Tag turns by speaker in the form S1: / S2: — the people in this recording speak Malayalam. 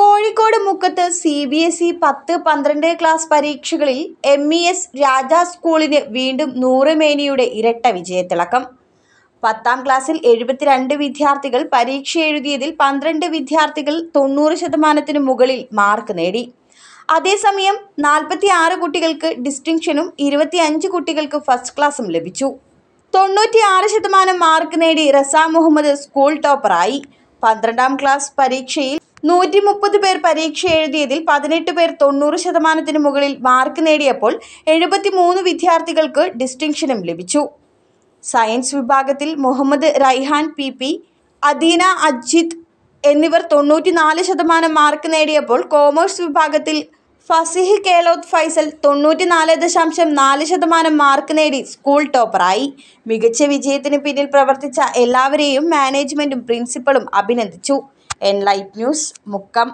S1: കോഴിക്കോട് മുക്കത്ത് സി ബി എസ് ഇ പത്ത് പന്ത്രണ്ട് ക്ലാസ് പരീക്ഷകളിൽ എം ഇ എസ് രാജാ സ്കൂളിന് വീണ്ടും നൂറ് മേനിയുടെ ഇരട്ട വിജയത്തിളക്കം പത്താം ക്ലാസ്സിൽ എഴുപത്തിരണ്ട് വിദ്യാർത്ഥികൾ പരീക്ഷ എഴുതിയതിൽ പന്ത്രണ്ട് വിദ്യാർത്ഥികൾ തൊണ്ണൂറ് ശതമാനത്തിന് മുകളിൽ മാർക്ക് നേടി അതേസമയം നാൽപ്പത്തി ആറ് കുട്ടികൾക്ക് ഡിസ്റ്റിങ്ഷനും അഞ്ച് കുട്ടികൾക്ക് ഫസ്റ്റ് ക്ലാസും ലഭിച്ചു ആറ് ശതമാനം മാർക്ക് നേടി റസാ മുഹമ്മദ് സ്കൂൾ ടോപ്പറായി പന്ത്രണ്ടാം ക്ലാസ് പരീക്ഷയിൽ നൂറ്റി മുപ്പത് പേർ പരീക്ഷ എഴുതിയതിൽ പതിനെട്ട് പേർ തൊണ്ണൂറ് ശതമാനത്തിന് മുകളിൽ മാർക്ക് നേടിയപ്പോൾ മൂന്ന് വിദ്യാർത്ഥികൾക്ക് ഡിസ്റ്റിങ്ഷനും ലഭിച്ചു സയൻസ് വിഭാഗത്തിൽ മുഹമ്മദ് റൈഹാൻ പി പി അദീന അജിത് എന്നിവർ തൊണ്ണൂറ്റിനാല് ശതമാനം മാർക്ക് നേടിയപ്പോൾ കോമേഴ്സ് വിഭാഗത്തിൽ ഫസിഹ് കേലോത്ത് ഫൈസൽ തൊണ്ണൂറ്റിനാല് ദശാംശം നാല് ശതമാനം മാർക്ക് നേടി സ്കൂൾ ടോപ്പറായി മികച്ച വിജയത്തിന് പിന്നിൽ പ്രവർത്തിച്ച എല്ലാവരെയും മാനേജ്മെന്റും പ്രിൻസിപ്പളും അഭിനന്ദിച്ചു എൻ ലൈറ്റ് ന്യൂസ് മുക്കം